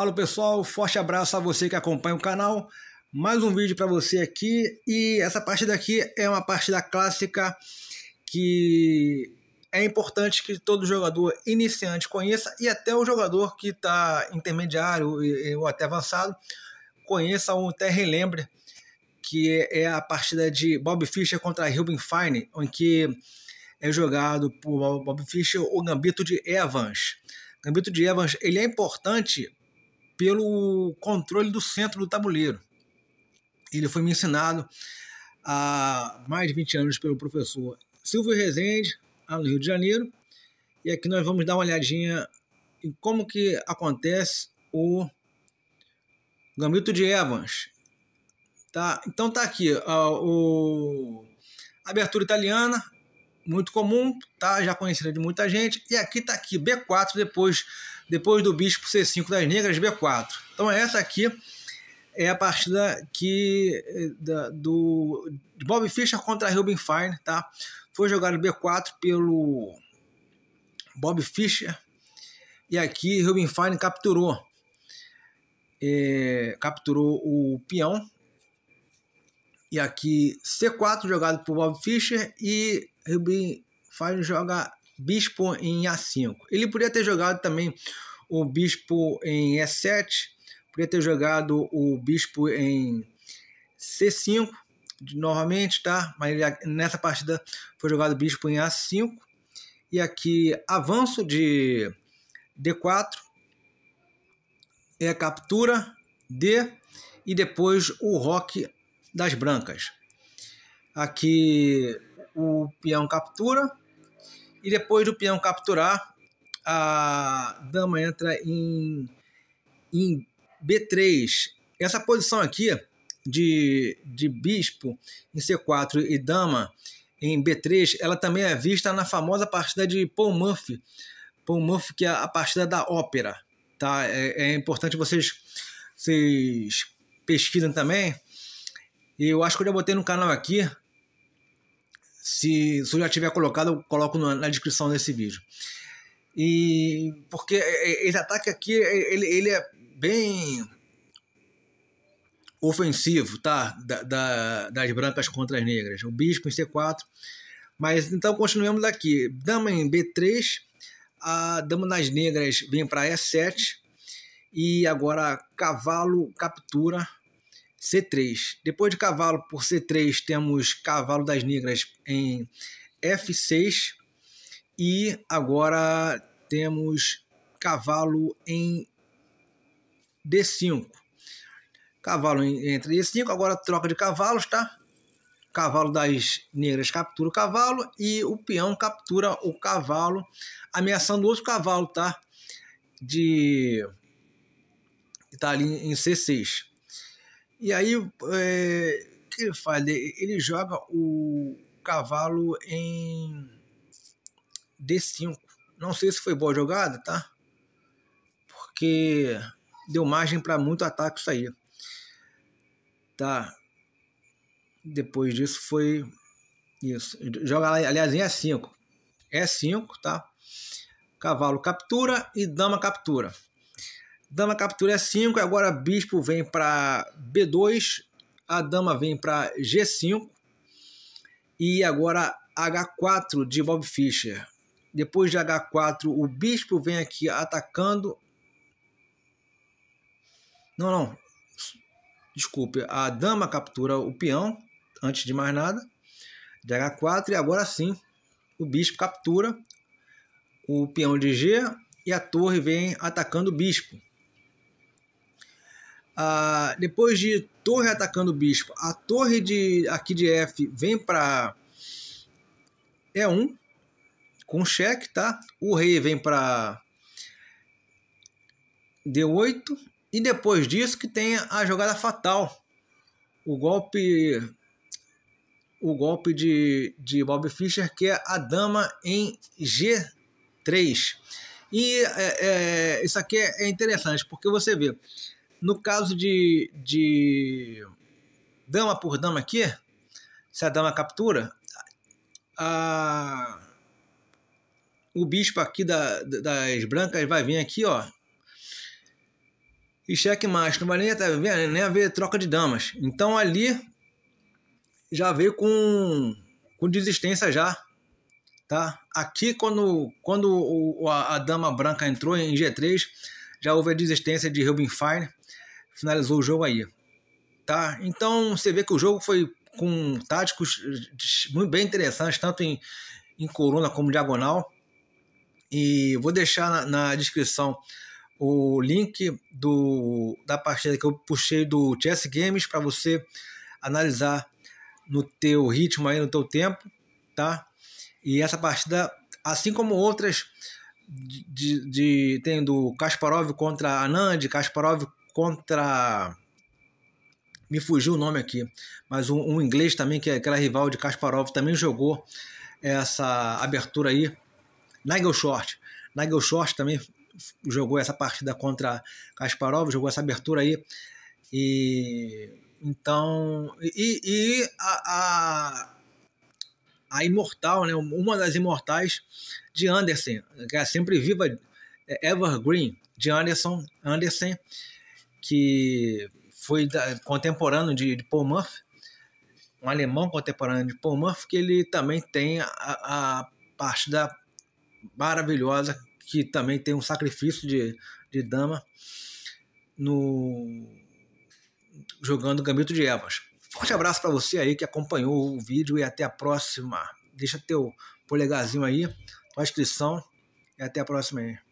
Alô pessoal, forte abraço a você que acompanha o canal. Mais um vídeo para você aqui e essa parte daqui é uma parte da clássica que é importante que todo jogador iniciante conheça e até o jogador que está intermediário ou até avançado conheça ou até relembre que é a partida de Bob Fischer contra Ruben Fine, em que é jogado por Bob Fischer o Gambito de Evans. Gambito de Evans ele é importante pelo controle do centro do tabuleiro. Ele foi me ensinado há mais de 20 anos pelo professor Silvio Rezende, lá no Rio de Janeiro. E aqui nós vamos dar uma olhadinha em como que acontece o gambito de Evans. Tá? Então tá aqui a o abertura italiana, muito comum, tá? Já conhecida de muita gente. E aqui tá aqui B4 depois depois do bispo C5 das negras, B4. Então essa aqui é a partida que eh, da, do Bob Fischer contra Rubin Fine, tá? Foi jogado B4 pelo Bob Fischer e aqui Rubin Fine capturou é, capturou o peão e aqui C4 jogado por Bob Fischer e Rubin Fine joga bispo em A5. Ele podia ter jogado também o bispo em E7, podia ter jogado o bispo em C5, novamente, tá? Mas nessa partida foi jogado o bispo em A5. E aqui avanço de D4 é a captura D e depois o roque das brancas. Aqui o peão captura e depois do peão capturar, a dama entra em, em B3. Essa posição aqui de, de bispo em C4 e dama em B3, ela também é vista na famosa partida de Paul Murphy. Paul Murphy, que é a partida da ópera. Tá? É, é importante vocês, vocês pesquisem também. Eu acho que eu já botei no canal aqui se, se eu já tiver colocado, eu coloco na, na descrição desse vídeo. E porque é, é, esse ataque aqui, é, ele, ele é bem ofensivo, tá? Da, da, das brancas contra as negras. O bispo em C4. Mas então continuemos daqui. Dama em B3. A dama nas negras vem para E7. E agora cavalo captura C3. Depois de cavalo por C3, temos cavalo das negras em F6. E agora temos cavalo em D5. Cavalo entre D5, agora troca de cavalos, tá? Cavalo das negras captura o cavalo e o peão captura o cavalo, ameaçando outro cavalo, tá? De. Tá ali em C6. E aí, é, eh, o que ele faz? Ele, ele joga o cavalo em D5. Não sei se foi boa jogada, tá? Porque deu margem para muito ataque sair. Tá. Depois disso foi isso. Joga aliás em E5. E5, tá? Cavalo captura e dama captura. Dama captura E5, é agora bispo vem para B2, a dama vem para G5 e agora H4 de Bob Fischer. Depois de H4, o bispo vem aqui atacando. Não, não. Desculpe, a dama captura o peão antes de mais nada. De H4 e agora sim, o bispo captura o peão de G e a torre vem atacando o bispo. Uh, depois de torre atacando o bispo, a torre de aqui de F vem para E1 com cheque, tá? O rei vem para D8 e depois disso que tem a jogada fatal. O golpe o golpe de, de Bob Fischer, que é a dama em G3. E é, é, isso aqui é interessante, porque você vê, no caso de, de dama por dama aqui, se a dama captura, a, o bispo aqui da, das brancas vai vir aqui, ó. E mais, não vai nem, nem haver troca de damas. Então ali já veio com, com desistência já, tá? Aqui quando, quando o, a, a, dama branca entrou em G3, já houve a desistência de Rubin Fine, finalizou o jogo aí. Tá? Então você vê que o jogo foi com táticos eh, muito bem interessantes, tanto em, em coluna como diagonal. E vou deixar na, na descrição o link do, da partida que eu puxei do Chess Games para você analisar no teu ritmo aí, no teu tempo, tá? E essa partida, assim como outras, de, de, tem do Kasparov contra Anand, Kasparov contra. Me fugiu o nome aqui, mas um, um inglês também, que, é era rival de Kasparov, também jogou essa abertura aí. Nigel Short. Nigel Short também jogou essa partida contra Kasparov, jogou essa abertura aí. E então. E, e a, a, a, imortal, né? uma das imortais de Anderson, que é sempre viva, é Evergreen, de Anderson, Anderson que foi da, contemporâneo de, de, Paul Murphy, um alemão contemporâneo de Paul Murphy, que ele também tem a, a parte da maravilhosa, que também tem um sacrifício de, de dama no jogando Gambito de Evas. Forte abraço para você aí que acompanhou o vídeo e até a próxima. Deixa teu polegarzinho aí, tua inscrição e até a próxima aí.